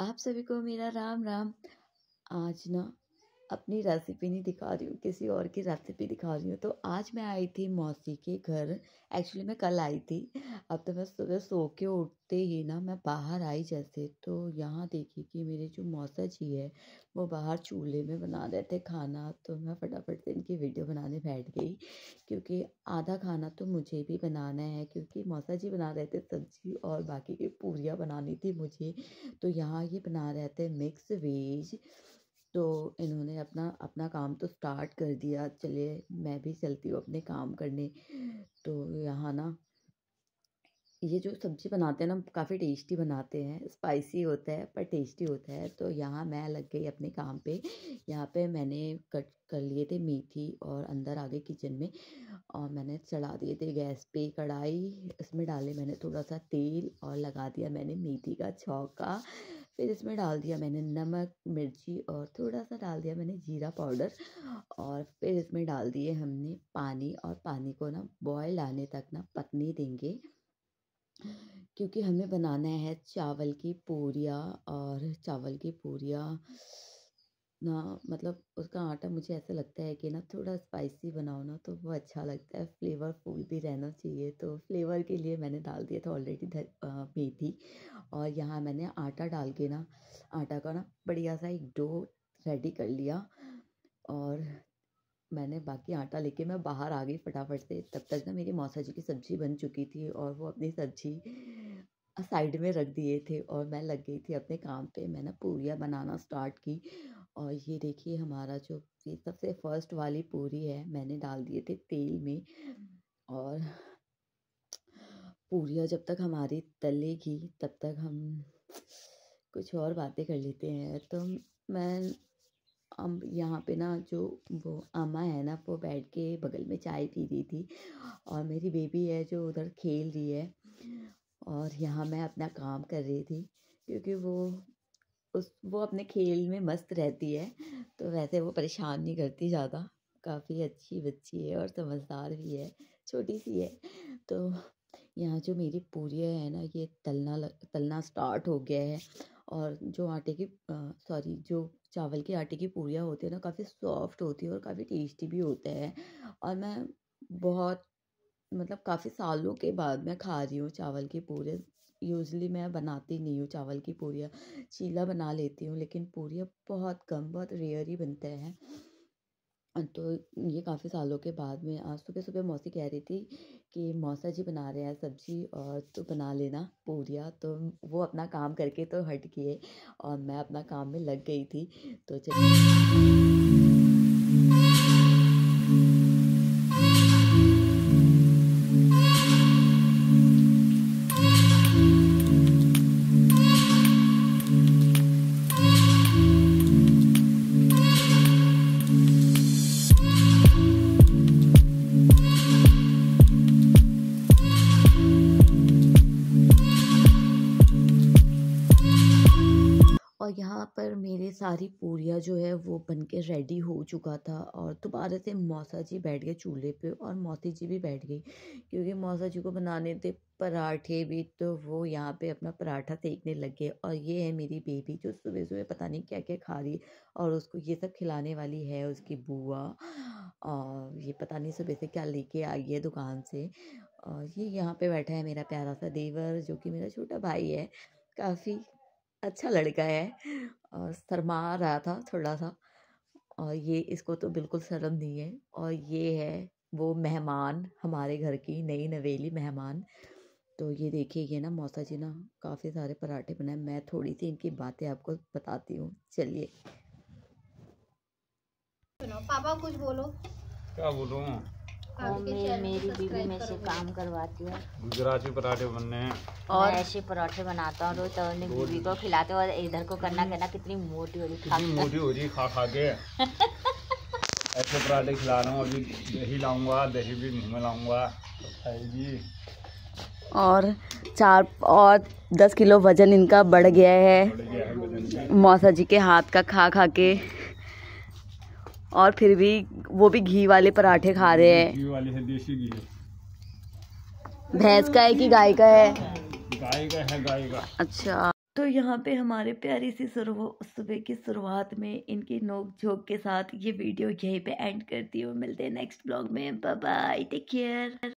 आप सभी को मेरा राम राम आज ना अपनी रेसिपी नहीं दिखा रही हूँ किसी और की रेसिपी दिखा रही हूँ तो आज मैं आई थी मौसी के घर एक्चुअली मैं कल आई थी अब तो मैं सुबह सो के उठते ही ना मैं बाहर आई जैसे तो यहाँ देखी कि मेरे जो मौसा जी है वो बाहर चूल्हे में बना रहे थे खाना तो मैं फटाफट से इनकी वीडियो बनाने बैठ गई क्योंकि आधा खाना तो मुझे भी बनाना है क्योंकि मौसा जी बना रहे थे सब्जी और बाकी की पूरियाँ बनानी थी मुझे तो यहाँ ये बना रहे थे मिक्स वेज तो इन्होंने अपना अपना काम तो स्टार्ट कर दिया चलिए मैं भी चलती हूँ अपने काम करने तो यहाँ ना ये जो सब्ज़ी बनाते हैं ना काफ़ी टेस्टी बनाते हैं स्पाइसी होता है पर टेस्टी होता है तो यहाँ मैं लग गई अपने काम पे यहाँ पे मैंने कट कर लिए थे मेथी और अंदर आ गए किचन में और मैंने चढ़ा दिए थे गैस पे कढ़ाई इसमें डाले मैंने थोड़ा सा तेल और लगा दिया मैंने मेथी का छौका फिर इसमें डाल दिया मैंने नमक मिर्ची और थोड़ा सा डाल दिया मैंने जीरा पाउडर और फिर इसमें डाल दिए हमने पानी और पानी को ना बॉयल आने तक ना पकने देंगे क्योंकि हमें बनाना है चावल की पूरियाँ और चावल की पूरियाँ ना मतलब उसका आटा मुझे ऐसा लगता है कि ना थोड़ा स्पाइसी बनाओ ना तो वो अच्छा लगता है फ्लेवरफुल भी रहना चाहिए तो फ्लेवर के लिए मैंने डाल दिया था ऑलरेडी मेथी और यहाँ मैंने आटा डाल के ना आटा का ना बढ़िया सा एक डो रेडी कर लिया और मैंने बाकी आटा लेके मैं बाहर आ गई फटाफट से तब तक ना मेरी मौसा जी की सब्ज़ी बन चुकी थी और वो अपनी सब्ज़ी साइड में रख दिए थे और मैं लग गई थी अपने काम पे मैंने पूरियाँ बनाना स्टार्ट की और ये देखिए हमारा जो ये सबसे फर्स्ट वाली पूरी है मैंने डाल दिए थे तेल में और पूरियाँ जब तक हमारी तलेगी तब तक हम कुछ और बातें कर लेते हैं तो मैं हम यहाँ पे ना जो वो अम्मा है ना वो बैठ के बगल में चाय पी रही थी और मेरी बेबी है जो उधर खेल रही है और यहाँ मैं अपना काम कर रही थी क्योंकि वो उस वो अपने खेल में मस्त रहती है तो वैसे वो परेशान नहीं करती ज़्यादा काफ़ी अच्छी बच्ची है और समझदार भी है छोटी सी है तो यहाँ जो मेरी पूरी है ना ये तलना लग, तलना स्टार्ट हो गया है और जो आटे की सॉरी जो चावल के आटे की पूरियाँ होती है ना काफ़ी सॉफ्ट होती है और काफ़ी टेस्टी भी होता है और मैं बहुत मतलब काफ़ी सालों के बाद मैं खा रही हूँ चावल की पूरी यूजली मैं बनाती नहीं हूँ चावल की पूरियाँ चीला बना लेती हूँ लेकिन पूरियाँ बहुत कम बहुत रेयर ही बनते हैं तो ये काफ़ी सालों के बाद में आज सुबह सुबह मौसी कह रही थी कि मौसा जी बना रहे हैं सब्जी और तो बना लेना पूरिया तो वो अपना काम करके तो हट गए और मैं अपना काम में लग गई थी तो चलिए ये सारी पूरियाँ जो है वो बन के रेडी हो चुका था और दोबारा से मौसा जी बैठ गए चूल्हे पे और मौसी जी भी बैठ गई क्योंकि मौसा जी को बनाने थे पराठे भी तो वो यहाँ पे अपना पराठा सेकने लग गए और ये है मेरी बेबी जो सुबह सुबह पता नहीं क्या क्या खा रही और उसको ये सब खिलाने वाली है उसकी बुआ और ये पता नहीं सुबह से क्या लेके आई है दुकान से और ये यहाँ पे बैठा है मेरा प्यारा सा देवर जो कि मेरा छोटा भाई है काफ़ी अच्छा लड़का है और शर्मा रहा था थोड़ा सा और ये इसको तो बिल्कुल शर्म नहीं है और ये है वो मेहमान हमारे घर की नई नवेली मेहमान तो ये देखिए ये ना मौसा जी ना काफ़ी सारे पराठे बनाए मैं थोड़ी सी इनकी बातें आपको बताती हूँ चलिए पापा कुछ बोलो क्या बोलूँ होम में मेरी बीवी में से काम करवाती है गुजराती पराठे बनने हैं और ऐसे पराठे बनाता हूँ रोज तो बीवी को खिलाते और इधर को करना करना कितनी मोटी हो रही कितनी मोटी हो रही खा खा के ऐसे पराठे खिला रहा हूँ अभी दही लाऊंगा दही भी मुँह में लाऊंगा तो खाएगी और चार और दस किलो वजन इनका बढ़ गया है मौसा जी के हाथ का खा खा के और फिर भी वो भी घी वाले पराठे खा रहे हैं घी वाले है देसी घी भैंस का है कि गाय का है गाय का है गाय का अच्छा तो यहाँ पे हमारे प्यारी सी सुबह की शुरुआत में इनकी नोक झोंक के साथ ये वीडियो यहीं पे एंड करती हूँ मिलते हैं नेक्स्ट ब्लॉग में बाय टेक केयर